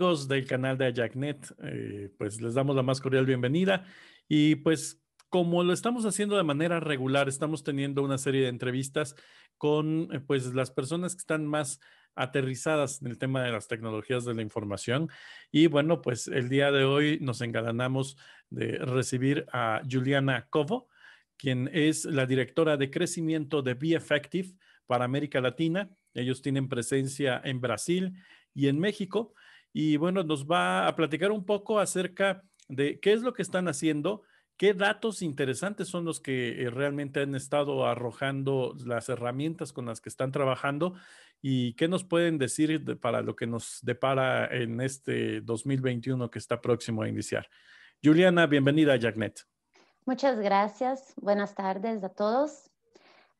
amigos del canal de Jacknet, eh, pues les damos la más cordial bienvenida y pues como lo estamos haciendo de manera regular, estamos teniendo una serie de entrevistas con eh, pues las personas que están más aterrizadas en el tema de las tecnologías de la información. Y bueno, pues el día de hoy nos engalanamos de recibir a Juliana Covo, quien es la directora de crecimiento de Be Effective para América Latina. Ellos tienen presencia en Brasil y en México y bueno, nos va a platicar un poco acerca de qué es lo que están haciendo, qué datos interesantes son los que eh, realmente han estado arrojando las herramientas con las que están trabajando y qué nos pueden decir para lo que nos depara en este 2021 que está próximo a iniciar. Juliana, bienvenida a Jacknet. Muchas gracias. Buenas tardes a todos.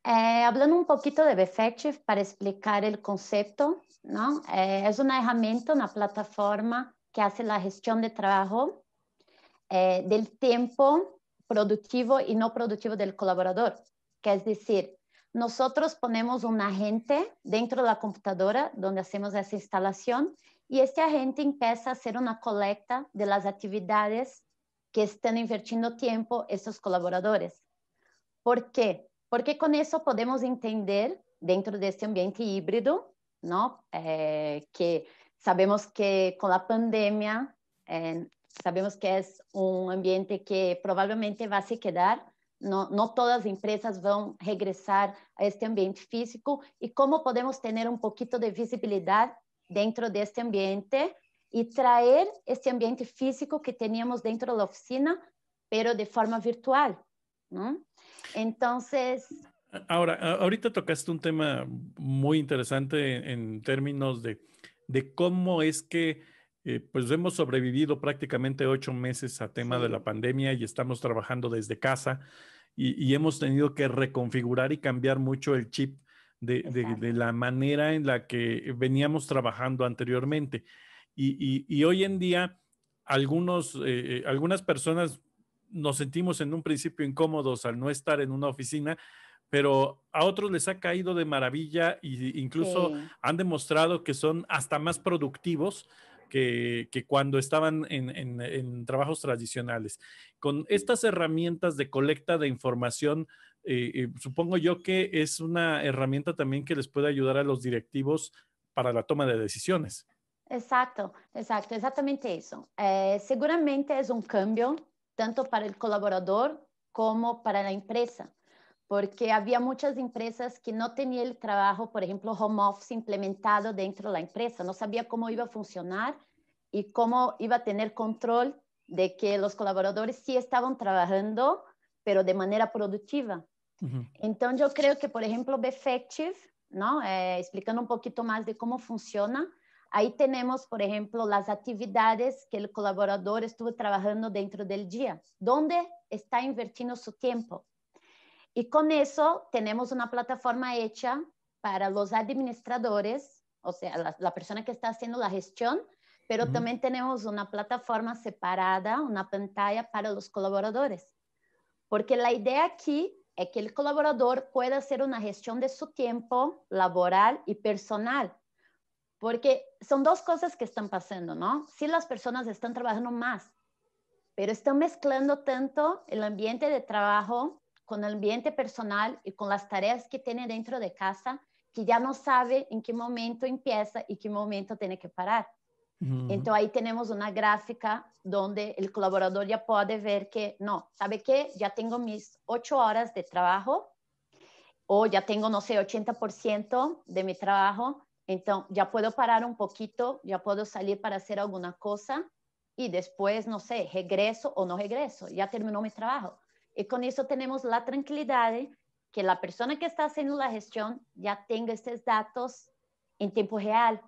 Eh, hablando un poquito de Befective para explicar el concepto, eh, es una herramienta, una plataforma que hace la gestión de trabajo, eh, del tiempo productivo y no productivo del colaborador, que es decir, nosotros ponemos un agente dentro de la computadora donde hacemos esa instalación y este agente empieza a hacer una colecta de las actividades que están invirtiendo tiempo estos colaboradores. ¿Por qué? Porque con eso podemos entender dentro de este ambiente híbrido ¿no? Eh, que sabemos que con la pandemia, eh, sabemos que es un ambiente que probablemente va a se quedar. No, todas las empresas van a regresar a este ambiente físico y cómo podemos tener un poquito de visibilidad dentro de este ambiente y traer este ambiente físico que teníamos dentro de la oficina, pero de forma virtual. Entonces, Ahora, ahorita tocaste un tema muy interesante en, términos de, cómo es que eh, pues hemos sobrevivido prácticamente ocho meses a tema de la pandemia y estamos trabajando desde casa y, hemos tenido que reconfigurar y cambiar mucho el chip de, la manera en la que veníamos trabajando anteriormente. Y, hoy en día, algunos, eh, eh, algunas personas nos sentimos en un principio incómodos al no estar en una oficina, pero a otros les ha caído de maravilla e incluso han demostrado que son hasta más productivos que, que cuando estaban en, en, trabajos tradicionales. Con estas herramientas de colecta de información, eh, eh, supongo yo que es una herramienta también que les puede ayudar a los directivos para la toma de decisiones. Exacto, exacto, exactamente eso. Eh, seguramente es un cambio tanto para el colaborador como para la empresa porque había muchas empresas que no tenían el trabajo, por ejemplo, home office implementado dentro de la empresa, no sabía cómo iba a funcionar y cómo iba a tener control de que los colaboradores sí estaban trabajando, pero de manera productiva. Entonces yo creo que, por ejemplo, Befective, ¿no? Eh, explicando un poquito más de cómo funciona, ahí tenemos, por ejemplo, las actividades que el colaborador estuvo trabajando dentro del día, dónde está invirtiendo su tiempo y con eso tenemos una plataforma hecha para los administradores, o sea, la, persona que está haciendo la gestión, pero también tenemos una plataforma separada, una pantalla para los colaboradores. Porque la idea aquí es que el colaborador pueda hacer una gestión de su tiempo laboral y personal. Porque son dos cosas que están pasando, ¿no? Si sí, las personas están trabajando más, pero están mezclando tanto el ambiente de trabajo con el ambiente personal y con las tareas que tiene dentro de casa, que ya no sabe en qué momento empieza y qué momento tiene que parar. Entonces ahí tenemos una gráfica donde el colaborador ya puede ver que, no, ¿sabe qué? Ya tengo mis ocho horas de trabajo o ya tengo, no sé, 80% de mi trabajo, entonces ya puedo parar un poquito, ya puedo salir para hacer alguna cosa y después, no sé, regreso o no regreso, ya terminó mi trabajo. Y eh, con eso tenemos la tranquilidad de que la persona que está haciendo la gestión ya tenga estos datos en tiempo real.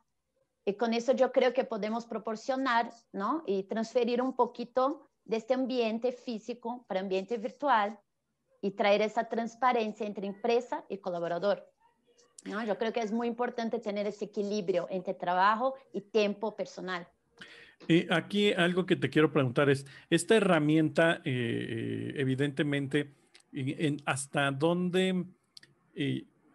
Y con eso yo creo que podemos proporcionar ¿no? y transferir un poquito de este ambiente físico para ambiente virtual y traer esa transparencia entre empresa y colaborador. Yo creo que es muy importante tener ese equilibrio entre trabajo y tiempo personal. Eh, aquí algo que te quiero preguntar es, esta herramienta, eh, eh, evidentemente, ¿hasta dónde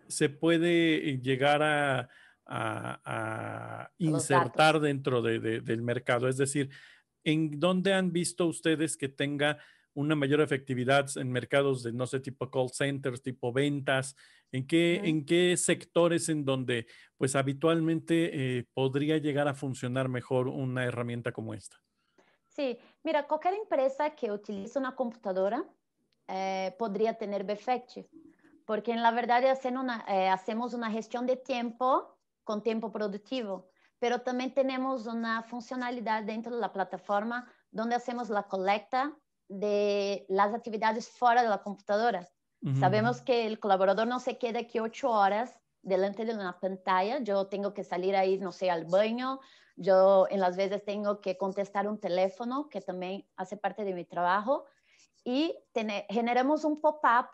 se puede llegar a, insertar dentro del mercado? Es decir, ¿en dónde han visto ustedes que tenga una mayor efectividad en mercados de, no sé, tipo call centers, tipo ventas, ¿En qué, ¿En qué sectores en donde pues habitualmente eh, podría llegar a funcionar mejor una herramienta como esta? Sí, mira, cualquier empresa que utilice una computadora eh, podría tener Befect, porque en la verdad una, eh, hacemos una gestión de tiempo con tiempo productivo, pero también tenemos una funcionalidad dentro de la plataforma donde hacemos la colecta de las actividades fuera de la computadora. Sabemos que el colaborador no se queda aquí ocho horas delante de una pantalla. Yo tengo que salir ahí, no sé, al baño. Yo en las veces tengo que contestar un teléfono, que también hace parte de mi trabajo. Y generemos generamos un pop-up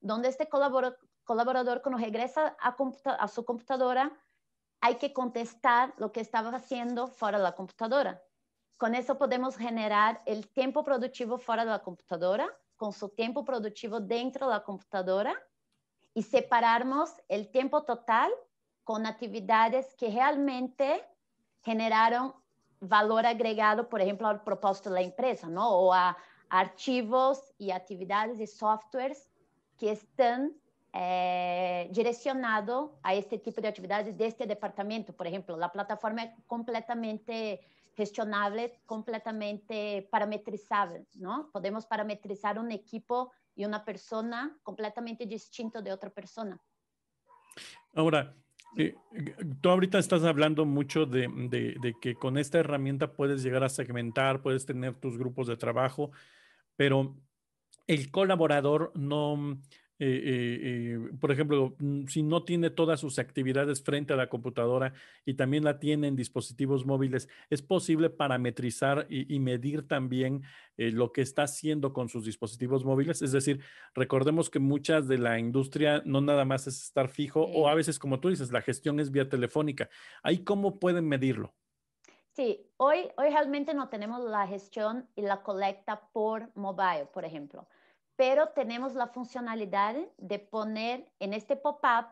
donde este colaborador, cuando regresa a su computadora, hay que contestar lo que estaba haciendo fuera de la computadora. Con eso podemos generar el tiempo productivo fuera de la computadora com seu tempo produtivo dentro da computadora e separarmos o tempo total com atividades que realmente geraram valor agregado, por exemplo, ao propósito da empresa, não? ou a arquivos e atividades e softwares que estão é, eh, direcionados a este tipo de atividades deste departamento, por exemplo. A plataforma é completamente gestionables, completamente parametrizables, ¿no? Podemos parametrizar un equipo y una persona completamente distinto de otra persona. Ahora, eh, tú ahorita estás hablando mucho de, de, que con esta herramienta puedes llegar a segmentar, puedes tener tus grupos de trabajo, pero el colaborador no, eh, eh, eh, por ejemplo, mm, si no tiene todas sus actividades frente a la computadora y también la tiene en dispositivos móviles, es posible parametrizar y, medir también lo que está haciendo con sus dispositivos móviles. Es decir, recordemos que muchas de la industria no nada más es estar fijo o a veces, como tú dices, la gestión es vía telefónica. ¿Ahí cómo pueden medirlo? Sí, hoy, hoy realmente no tenemos la gestión y la colecta por mobile, por ejemplo pero tenemos la funcionalidad de poner en este pop-up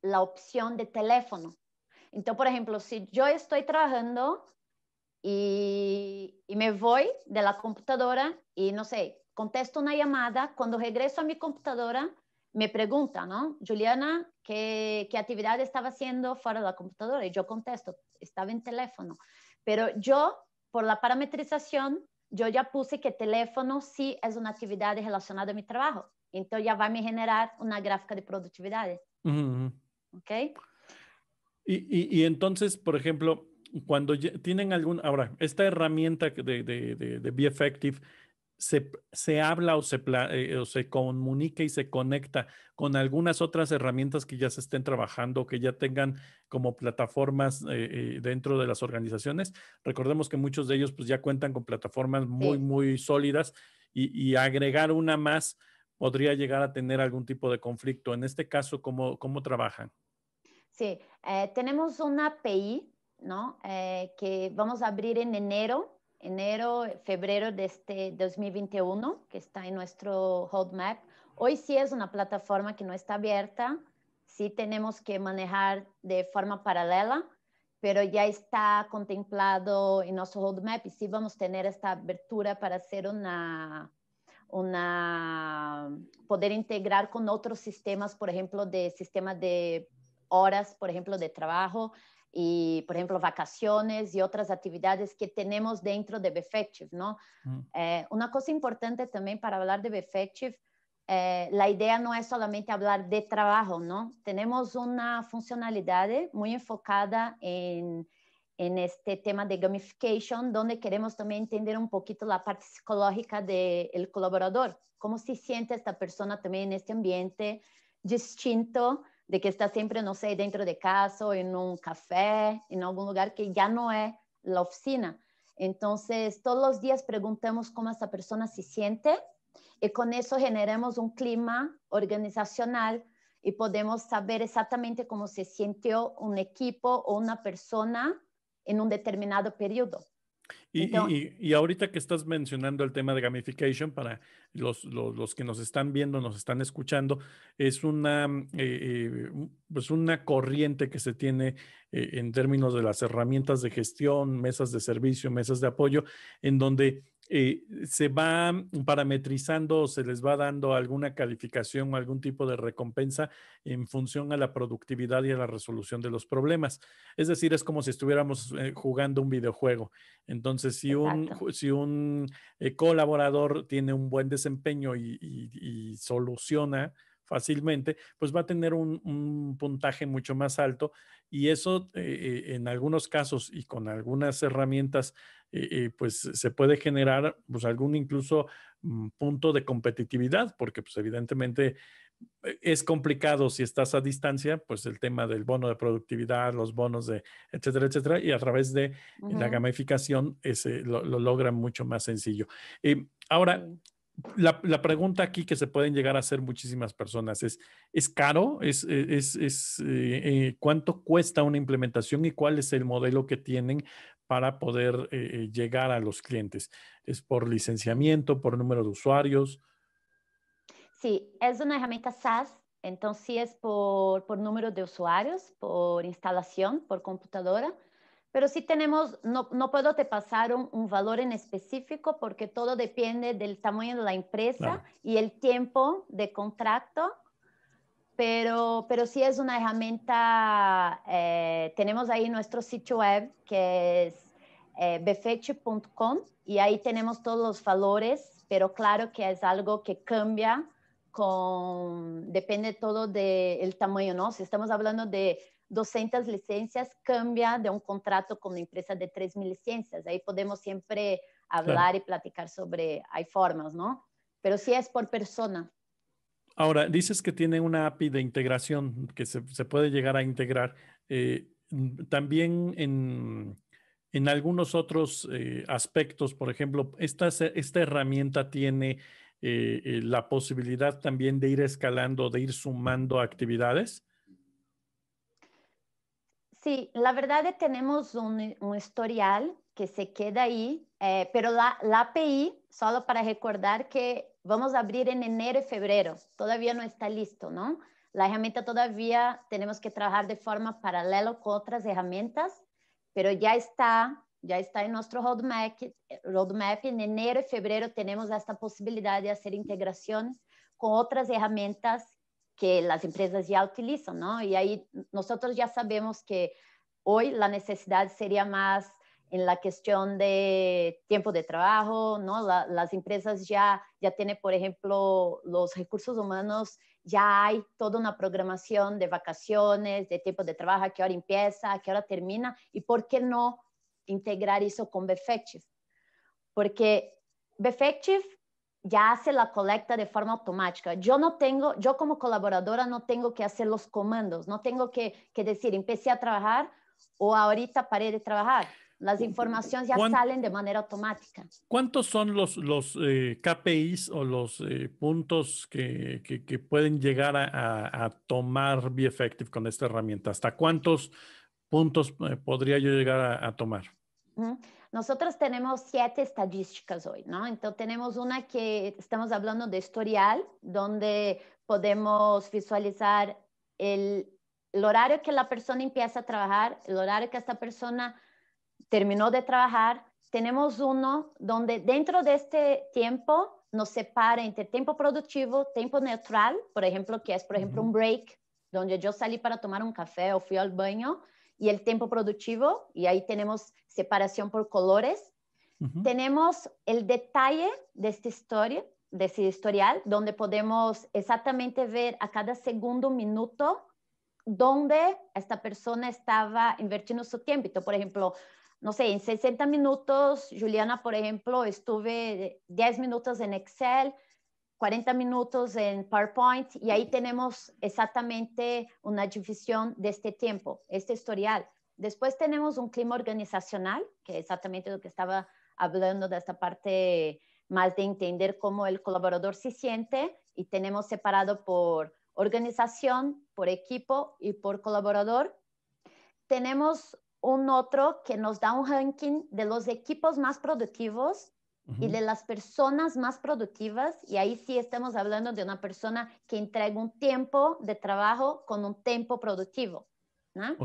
la opción de teléfono. Entonces, por ejemplo, si yo estoy trabajando y, me voy de la computadora y, no sé, contesto una llamada, cuando regreso a mi computadora, me pregunta, ¿no? Juliana, ¿qué, qué actividad estaba haciendo fuera de la computadora? Y yo contesto, estaba en teléfono. Pero yo, por la parametrización, yo ya puse que teléfono sí es una actividad relacionada a mi trabajo. Entonces, ya va a generar una gráfica de productividad. ¿Ok? Y, y, entonces, por ejemplo, cuando tienen algún, ahora, esta herramienta de, de, de, de Be Effective, se, habla o se, eh, se comunica y se conecta con algunas otras herramientas que ya se estén trabajando, que ya tengan como plataformas eh, eh, dentro de las organizaciones. Recordemos que muchos de ellos pues ya cuentan con plataformas muy, muy sólidas y, agregar una más podría llegar a tener algún tipo de conflicto. En este caso, ¿cómo, cómo trabajan? Sí, tenemos una API, ¿no? que vamos a abrir en enero enero, eh, febrero de este 2021, que está en nuestro roadmap. Hoy sí es una plataforma que no está abierta, sí tenemos que manejar de forma paralela, pero ya está contemplado en nuestro roadmap y sí vamos a tener esta abertura para hacer una, una poder integrar con otros sistemas, por ejemplo, de sistemas de horas, por ejemplo, de trabajo, y, por ejemplo, vacaciones y otras actividades que tenemos dentro de Befective, ¿no? Mm. Eh, una cosa importante también para hablar de Befective, eh, la idea no es solamente hablar de trabajo, ¿no? Tenemos una funcionalidad muy enfocada en, en este tema de gamification, donde queremos también entender un poquito la parte psicológica del colaborador, cómo se siente esta persona también en este ambiente distinto de que está siempre, no sé, dentro de casa o en un café, en algún lugar que ya no es la oficina. Entonces, todos los días preguntamos cómo esa persona se siente y con eso generemos un clima organizacional y podemos saber exactamente cómo se sintió un equipo o una persona en un determinado periodo. Y, ahorita que estás mencionando el tema de gamification, para los, los, que nos están viendo, nos están escuchando, es una, mm, eh, eh, pues una corriente que se tiene eh, en términos de las herramientas de gestión, mesas de servicio, mesas de apoyo, en donde eh, se va parametrizando o se les va dando alguna calificación o algún tipo de recompensa en función a la productividad y a la resolución de los problemas. Es decir, es como si estuviéramos eh, jugando un videojuego. Entonces, si un, si un eh, colaborador tiene un buen desempeño y soluciona fácilmente, pues va a tener un, puntaje mucho más alto y eso eh, eh, en algunos casos y con algunas herramientas, eh, pues se puede generar pues algún incluso mm, punto de competitividad, porque pues evidentemente es complicado si estás a distancia, pues el tema del bono de productividad, los bonos de, etcétera, etcétera, y a través de la gamificación lo, logra mucho más sencillo. ahora, la, pregunta aquí que se pueden llegar a hacer muchísimas personas es, ¿es caro? ¿Es, es, es eh, eh, ¿Cuánto cuesta una implementación y cuál es el modelo que tienen para poder eh, llegar a los clientes? ¿Es por licenciamiento, por número de usuarios? Sí, es una herramienta SaaS, entonces sí es por, por número de usuarios, por instalación, por computadora pero sí tenemos, no, no puedo te pasar un, valor en específico porque todo depende del tamaño de la empresa y el tiempo de contrato, pero, pero sí es una herramienta, eh, tenemos ahí nuestro sitio web que es eh, y ahí tenemos todos los valores, pero claro que es algo que cambia con, depende todo del tamaño, ¿no? Si estamos hablando de 200 licencias cambia de un contrato con una empresa de 3.000 licencias. Ahí podemos siempre hablar y platicar sobre, hay formas, ¿no? Pero si es por persona. Ahora, dices que tiene una API de integración que se, puede llegar a integrar. Eh, también en, algunos otros eh, aspectos, por ejemplo, esta, herramienta tiene eh, la posibilidad también de ir escalando, de ir sumando actividades. Sí, la verdad es que tenemos un, historial que se queda ahí, eh, pero la, API, solo para recordar que vamos a abrir en enero y febrero, todavía no está listo, ¿no? La herramienta todavía tenemos que trabajar de forma paralela con otras herramientas, pero ya está, ya está en nuestro roadmap, eh, roadmap en enero y febrero tenemos esta posibilidad de hacer integraciones con otras herramientas que las empresas ya utilizan, ¿no? Y ahí nosotros ya sabemos que hoy la necesidad sería más en la cuestión de tiempo de trabajo, ¿no? las empresas ya, ya tienen, por ejemplo, los recursos humanos, ya hay toda una programación de vacaciones, de tiempo de trabajo, a qué hora empieza, a qué hora termina, y por qué no integrar eso con Befective. Porque Befective ya hace la colecta de forma automática. Yo no tengo, yo como colaboradora no tengo que hacer los comandos, no tengo que, que decir, empecé a trabajar o ahorita paré de trabajar. Las informaciones ya salen de manera automática. ¿Cuántos son los, los eh, KPIs o los eh, puntos que, que, pueden llegar a, a, tomar b Effective con esta herramienta? ¿Hasta cuántos puntos eh, podría yo llegar a, tomar? Nosotros tenemos siete estadísticas hoy, ¿no? Entonces tenemos una que estamos hablando de historial, donde podemos visualizar el, horario que la persona empieza a trabajar, el horario que esta persona terminó de trabajar. Tenemos uno donde dentro de este tiempo nos separa entre tiempo productivo, tiempo neutral, por ejemplo, que es, por ejemplo, un break, donde yo salí para tomar un café o fui al baño, y el tiempo productivo, y ahí tenemos separación por colores. Tenemos el detalle de esta historia, de ese historial, donde podemos exactamente ver a cada segundo minuto dónde esta persona estaba invertiendo su tiempo. por ejemplo, no sé, en 60 minutos, Juliana, por ejemplo, estuve 10 minutos en Excel, 40 minutos en PowerPoint y ahí tenemos exactamente una división de este tiempo, este historial. Después tenemos un clima organizacional, que es exactamente lo que estaba hablando de esta parte más de entender cómo el colaborador se siente y tenemos separado por organización, por equipo y por colaborador. Tenemos un otro que nos da un ranking de los equipos más productivos y de las personas más productivas, y ahí sí estamos hablando de una persona que entrega un tiempo de trabajo con un tiempo productivo. ¿no?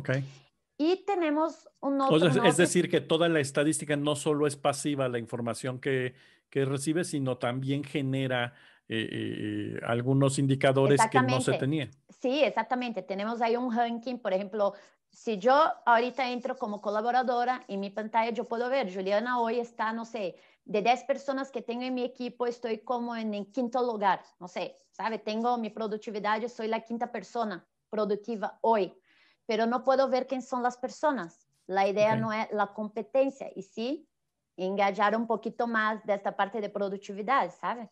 Y tenemos un otro... es decir, que toda la estadística no solo es pasiva la información que, que recibe, sino también genera eh, eh, algunos indicadores que no se tenían. Sí, exactamente. Tenemos ahí un ranking, por ejemplo, si yo ahorita entro como colaboradora en mi pantalla, yo puedo ver, Juliana hoy está, no sé, de 10 pessoas que tenho em mi equipo, estou como em quinto lugar, não sei ¿sabe? tenho minha produtividade sou a quinta pessoa produtiva hoje, mas não posso ver quem são as pessoas a ideia okay. é a competência e sim engajar um pouquinho mais desta parte de produtividade ¿sabe?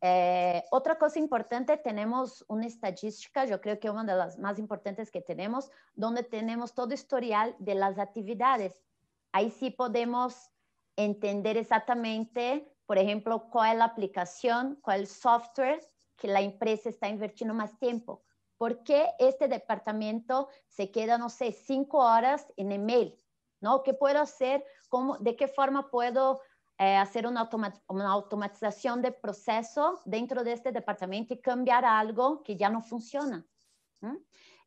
Eh, outra coisa importante, temos uma estatística eu creio que é uma das mais importantes que temos onde temos todo o historial de as atividades aí sim podemos entender exactamente, por ejemplo, cuál es la aplicación, cuál es el software que la empresa está invirtiendo más tiempo. ¿Por qué este departamento se queda, no sé, cinco horas en email? ¿No? ¿Qué puedo hacer? ¿Cómo, ¿De qué forma puedo eh, hacer una, automatización de proceso dentro de este departamento y cambiar algo que ya no funciona? ¿Mm?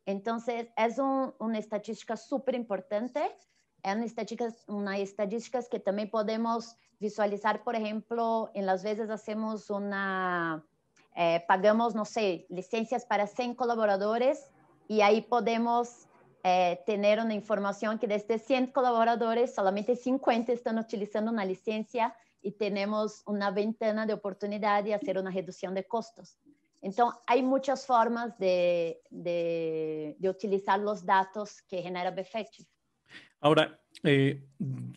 Entonces, es una estadística súper importante en estadísticas, unas estadísticas que también podemos visualizar, por ejemplo, en las veces hacemos una, eh, pagamos, no sé, licencias para 100 colaboradores y ahí podemos eh, tener una información que desde 100 este colaboradores, solamente 50 están utilizando una licencia y tenemos una ventana de oportunidad de hacer una reducción de costos. Entonces, hay muchas formas de, utilizar los datos que genera BFECH. Ahora, eh,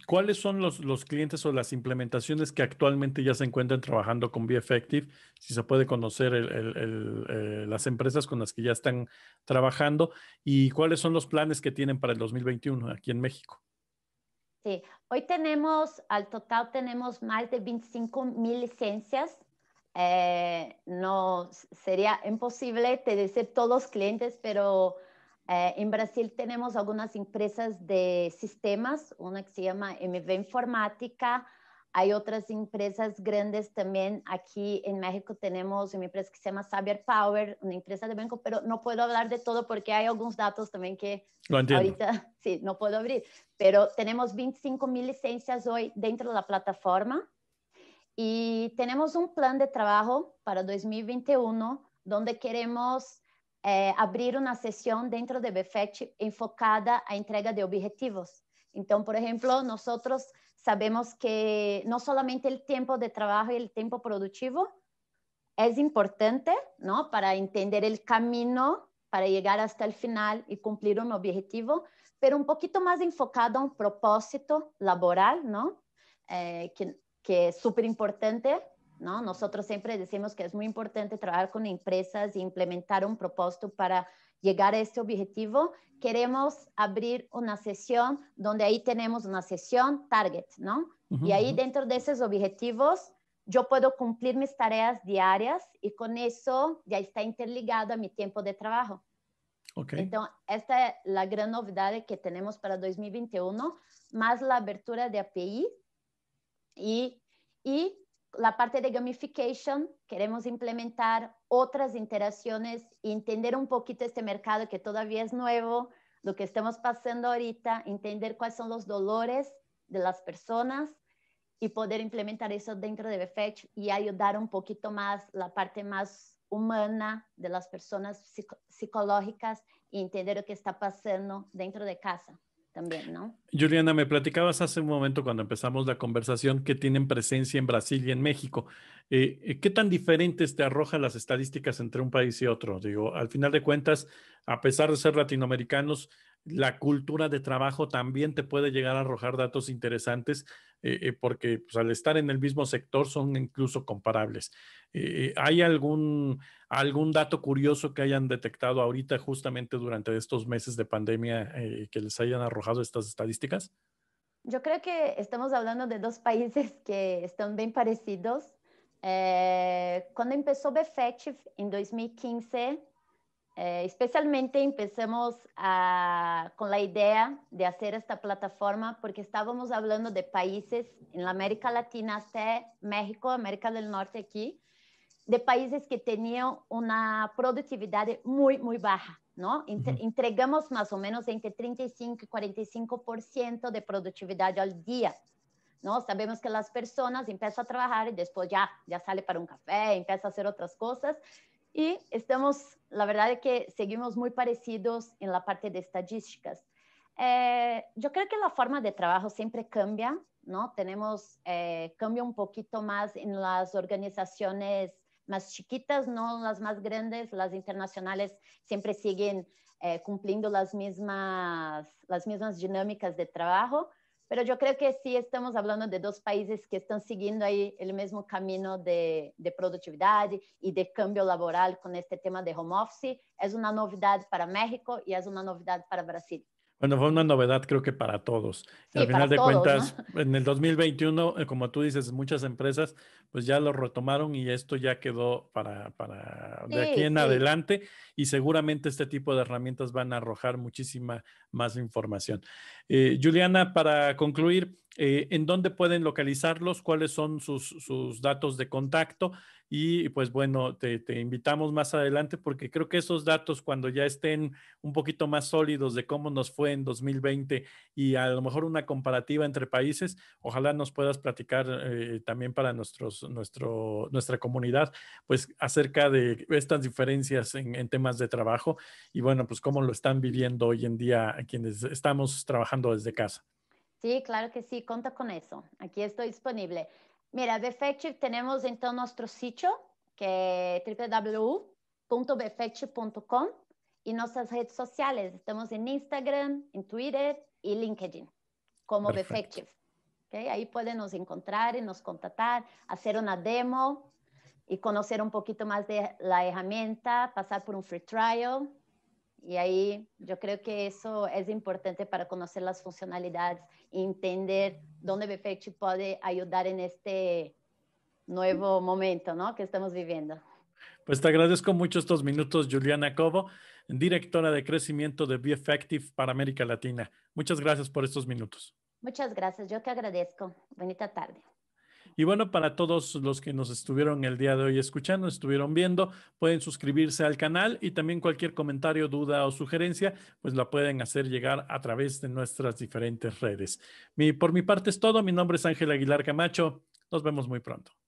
¿cuáles son los, clientes o las implementaciones que actualmente ya se encuentran trabajando con Effective, Si se puede conocer eh, las empresas con las que ya están trabajando y cuáles son los planes que tienen para el 2021 aquí en México. Sí, hoy tenemos, al total tenemos más de 25 mil licencias. Eh, no sería imposible te decir todos los clientes, pero eh, en Brasil tenemos algunas empresas de sistemas, una que se llama MV Informática, hay otras empresas grandes también. Aquí en México tenemos una empresa que se llama Saber Power, una empresa de banco, pero no puedo hablar de todo porque hay algunos datos también que ahorita sí, no puedo abrir. Pero tenemos 25 mil licencias hoy dentro de la plataforma y tenemos un plan de trabajo para 2021 donde queremos eh, abrir una sesión dentro de Befect enfocada a entrega de objetivos. Entonces, por ejemplo, nosotros sabemos que no solamente el tiempo de trabajo y el tiempo productivo es importante ¿no? para entender el camino para llegar hasta el final y cumplir un objetivo, pero un poquito más enfocado a un propósito laboral, ¿no? Eh, que, es súper super importante nosotros siempre decimos que es muy importante trabajar con empresas e implementar un propósito para llegar a este objetivo. Queremos abrir una sesión donde ahí tenemos una sesión target, ¿no? y ahí dentro de esos objetivos yo puedo cumplir mis tareas diarias y con eso ya está interligado a mi tiempo de trabajo. Okay. Entonces, esta es la gran novedad que tenemos para 2021, más la apertura de API y, y la parte de gamification, queremos implementar otras interacciones y entender un poquito este mercado que todavía es nuevo, lo que estamos pasando ahorita, entender cuáles son los dolores de las personas y poder implementar eso dentro de Befetch y ayudar un poquito más la parte más humana de las personas psicológicas y entender lo que está pasando dentro de casa también, ¿no? Juliana, me platicabas hace un momento cuando empezamos la conversación que tienen presencia en Brasil y en México. Eh, eh, ¿Qué tan diferentes te arrojan las estadísticas entre un país y otro? Digo, al final de cuentas, a pesar de ser latinoamericanos, la cultura de trabajo también te puede llegar a arrojar datos interesantes eh, eh, porque pues, al estar en el mismo sector son incluso comparables. Eh, ¿Hay algún, dato curioso que hayan detectado ahorita justamente durante estos meses de pandemia que les hayan arrojado estas estadísticas? Yo creo que estamos hablando de dos países que están bien parecidos. cuando empezó BFETCH en 2015, eh, especialmente empezamos con la idea de hacer esta plataforma porque estábamos hablando de países en la América Latina hasta México, América del Norte aquí, de países que tenían una productividad muy, muy baja, ¿no? entregamos más o menos entre 35 y 45% de productividad al día. ¿no? Sabemos que las personas empiezan a trabajar y después ya, ya sale para un café, empieza a hacer otras cosas y estamos, la verdad es que seguimos muy parecidos en la parte de estadísticas. Eh, yo creo que la forma de trabajo siempre cambia, ¿no? Tenemos, eh, cambia un poquito más en las organizaciones más chiquitas, no las más grandes, las internacionales siempre siguen eh, cumpliendo las mismas, las mismas dinámicas de trabajo, pero yo creo que sí estamos hablando de dos países que están siguiendo ahí el mismo camino de, de, productividad y de cambio laboral con este tema de home office. Es una novedad para México y es una novedad para Brasil. Bueno, fue una novedad creo que para todos. Al final de cuentas, en el 2021, eh, como tú dices, muchas empresas pues ya lo retomaron y esto ya quedó para, para de aquí en adelante y seguramente este tipo de herramientas van a arrojar muchísima más información. Eh, Juliana, para concluir, eh, ¿en dónde pueden localizarlos? ¿Cuáles son sus, sus datos de contacto? Y pues bueno, te, te, invitamos más adelante porque creo que esos datos cuando ya estén un poquito más sólidos de cómo nos fue en 2020 y a lo mejor una comparativa entre países, ojalá nos puedas platicar eh, también para nuestros, nuestro, nuestra comunidad, pues acerca de estas diferencias en, en temas de trabajo y bueno, pues cómo lo están viviendo hoy en día quienes estamos trabajando desde casa. Sí, claro que sí, cuenta con eso. Aquí estoy disponible. Mira, Befective tenemos entonces nuestro sitio, que es www.befective.com y nuestras redes sociales. Estamos en Instagram, en Twitter y LinkedIn, como Befective. ¿Okay? Ahí pueden nos encontrar y nos contactar, hacer una demo y conocer un poquito más de la herramienta, pasar por un free trial y ahí yo creo que eso es importante para conocer las funcionalidades y entender dónde BFX puede ayudar en este nuevo momento ¿no? que estamos viviendo. Pues te agradezco mucho estos minutos, Juliana Cobo, directora de crecimiento de effective para América Latina. Muchas gracias por estos minutos. Muchas gracias, yo te agradezco. Bonita tarde. Y bueno, para todos los que nos estuvieron el día de hoy escuchando, estuvieron viendo, pueden suscribirse al canal y también cualquier comentario, duda o sugerencia, pues la pueden hacer llegar a través de nuestras diferentes redes. Mi, por mi parte es todo. Mi nombre es Ángel Aguilar Camacho. Nos vemos muy pronto.